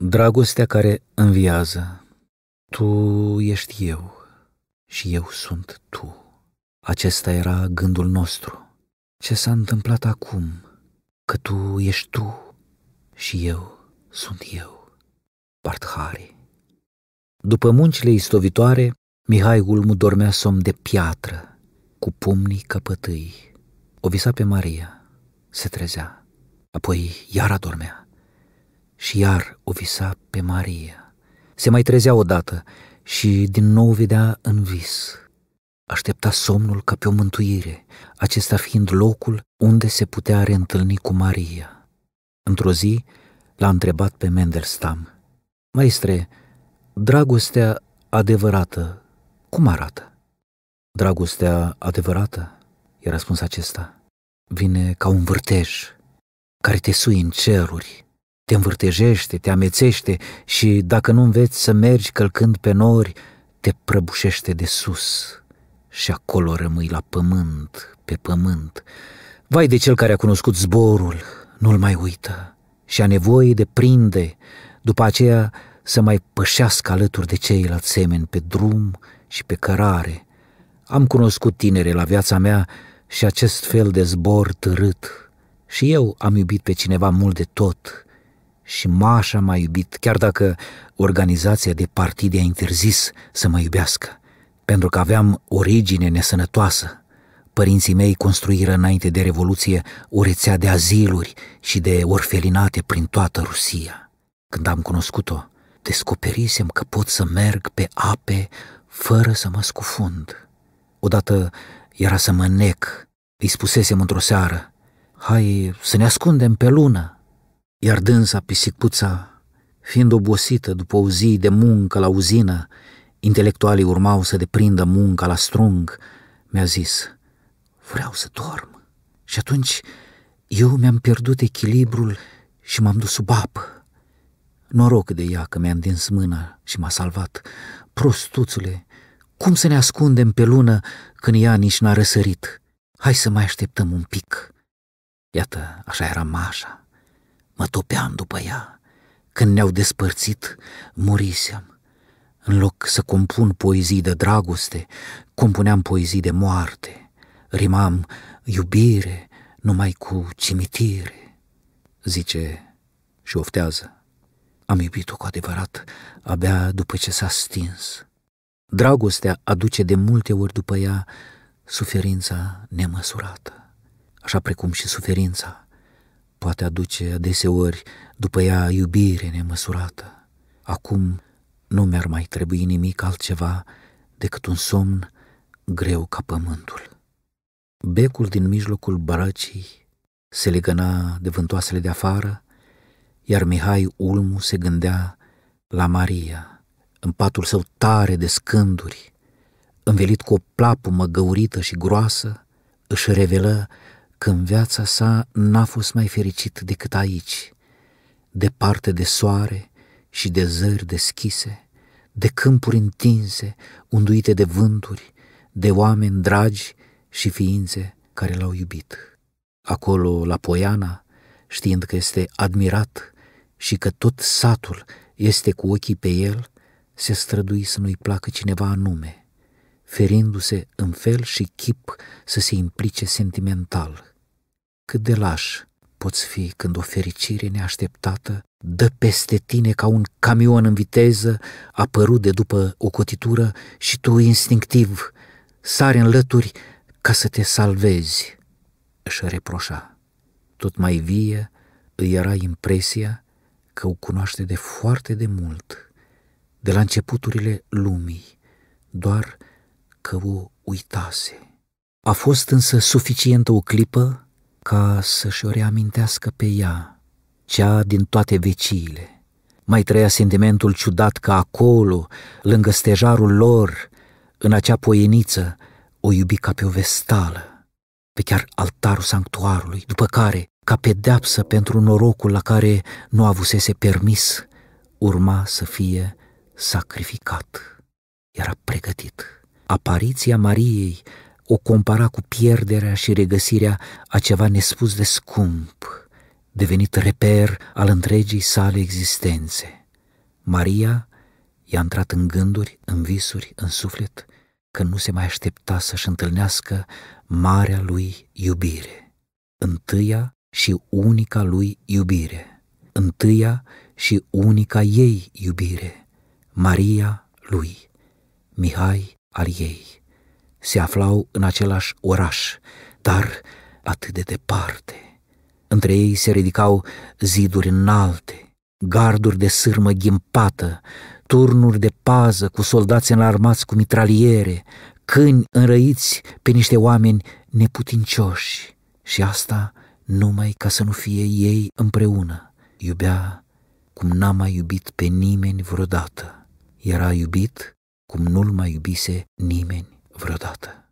Dragostea care înviază, tu ești eu și eu sunt tu. Acesta era gândul nostru. Ce s-a întâmplat acum? Că tu ești tu și eu sunt eu. Parthari. După muncile istovitoare, Mihai Gulmu dormea somn de piatră, cu pumnii căpătâi. O visa pe Maria, se trezea, apoi iar adormea și iar o visa pe Maria. Se mai trezea odată și din nou vedea în vis. Aștepta somnul ca pe o mântuire, acesta fiind locul unde se putea reîntâlni cu Maria. Într-o zi l-a întrebat pe Mendelstam, Maestre, dragostea adevărată cum arată? Dragostea adevărată, i-a răspuns acesta, vine ca un vârtej care te sui în ceruri te învârtejește, te amețește și, dacă nu înveți să mergi călcând pe nori, te prăbușește de sus și acolo rămâi la pământ, pe pământ. Vai de cel care a cunoscut zborul, nu-l mai uită și a nevoie de prinde, după aceea să mai pășească alături de ceilalți semeni pe drum și pe cărare. Am cunoscut tinere la viața mea și acest fel de zbor târât. Și eu am iubit pe cineva mult de tot, și Mașa m-a iubit, chiar dacă organizația de partid a interzis să mă iubească, pentru că aveam origine nesănătoasă. Părinții mei construiră înainte de Revoluție o rețea de aziluri și de orfelinate prin toată Rusia. Când am cunoscut-o, descoperisem că pot să merg pe ape fără să mă scufund. Odată era să mă nec, îi spusesem într-o seară, hai să ne ascundem pe lună, iar dânsa, pisicuța, fiind obosită după o zi de muncă la uzină, intelectualii urmau să deprindă munca la strung, mi-a zis, vreau să dorm. Și atunci eu mi-am pierdut echilibrul și m-am dus sub apă. Noroc de ea că mi-a întins mâna și m-a salvat. Prostuțule, cum să ne ascundem pe lună când ea nici n-a răsărit? Hai să mai așteptăm un pic. Iată, așa era Mașa. Mă topeam după ea. Când ne-au despărțit, murisem. În loc să compun poezii de dragoste, compuneam poezii de moarte. Rimam iubire numai cu cimitire, zice și oftează. Am iubit-o cu adevărat abia după ce s-a stins. Dragostea aduce de multe ori după ea suferința nemăsurată, așa precum și suferința poate aduce adeseori după ea iubire nemăsurată. Acum nu mi-ar mai trebui nimic altceva decât un somn greu ca pământul. Becul din mijlocul barăcii se legăna de vântoasele de afară, iar Mihai Ulmu se gândea la Maria, în patul său tare de scânduri, învelit cu o plapumă găurită și groasă, își revelă când viața sa n-a fost mai fericit decât aici, departe de soare și de zări deschise, de câmpuri întinse, unduite de vânturi, de oameni dragi și ființe care l-au iubit. Acolo, la Poiana, știind că este admirat și că tot satul este cu ochii pe el, se strădui să nu-i placă cineva anume – ferindu-se în fel și chip să se implice sentimental. Cât de laș poți fi când o fericire neașteptată dă peste tine ca un camion în viteză, apărut de după o cotitură și tu instinctiv sari în lături ca să te salvezi, își reproșa. Tot mai vie îi era impresia că o cunoaște de foarte de mult, de la începuturile lumii, doar că o uitase. A fost însă suficientă o clipă ca să-și o reamintească pe ea, cea din toate veciile. Mai trăia sentimentul ciudat că acolo, lângă stejarul lor, în acea poieniță, o iubi ca pe o vestală, pe chiar altarul sanctuarului, după care, ca pedeapsă pentru norocul la care nu avusese permis, urma să fie sacrificat. Era pregătit. Apariția Mariei o compara cu pierderea și regăsirea a ceva nespus de scump, devenit reper al întregii sale existențe. Maria i-a intrat în gânduri, în visuri, în suflet, că nu se mai aștepta să-și întâlnească marea lui iubire, întâia și unica lui iubire, întâia și unica ei iubire, Maria lui, Mihai al ei. Se aflau în același oraș, dar atât de departe. Între ei se ridicau ziduri înalte, garduri de sârmă ghimpată, turnuri de pază cu soldați înarmați cu mitraliere, câini înrăiți pe niște oameni neputincioși. Și asta numai ca să nu fie ei împreună. Iubea cum n-a mai iubit pe nimeni vreodată. Era iubit cum nu-l mai iubise nimeni vreodată.